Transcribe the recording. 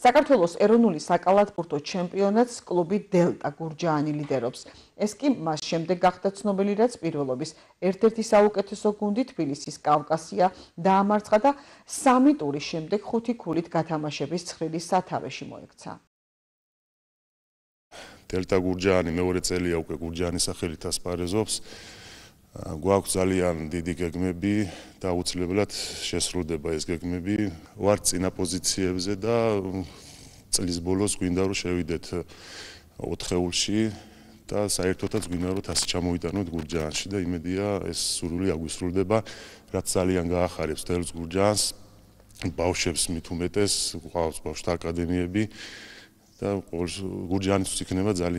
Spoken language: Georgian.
საქართველოს ეროვნული საკალათბურთო ჩემპიონატის კლუბი დელტა გურჯაანი ლიდერობს. ეს კი მას შემდეგ გახდა ცნობილი, რაც პირველობის ერთ-ერთი საუკეთესო გუნდი თბილისის კავკასია დაამარცხა და სამი ტურის შემდეგ ხუთი ქულით გათამაშების ცხრილის სათავეში მოექცა. დელტა გურჯაანი მეორე წელია უკვე გურჯაანის სახელით ასპარეზობს. გვაქვს ძალიან დიდი გეგმები და უცლებლად შესრულდება ეს გეგმები. ვარ წინა პოზიციებზე და წლის ბოლოს გვინდა რომ შევიდეთ 4-ეულში და საერთოდაც გვინდა რომ ასე ჩამოვიტანოთ გურჯაანში და იმედია ეს სურვილი აგვისრულდება, რაც ძალიან გაახარებს თელს გურჯაანს. ბავშვებს მithumetes, ყავს ბავშვთა აკადემიები და გურჯაანიც იქნება ძალიან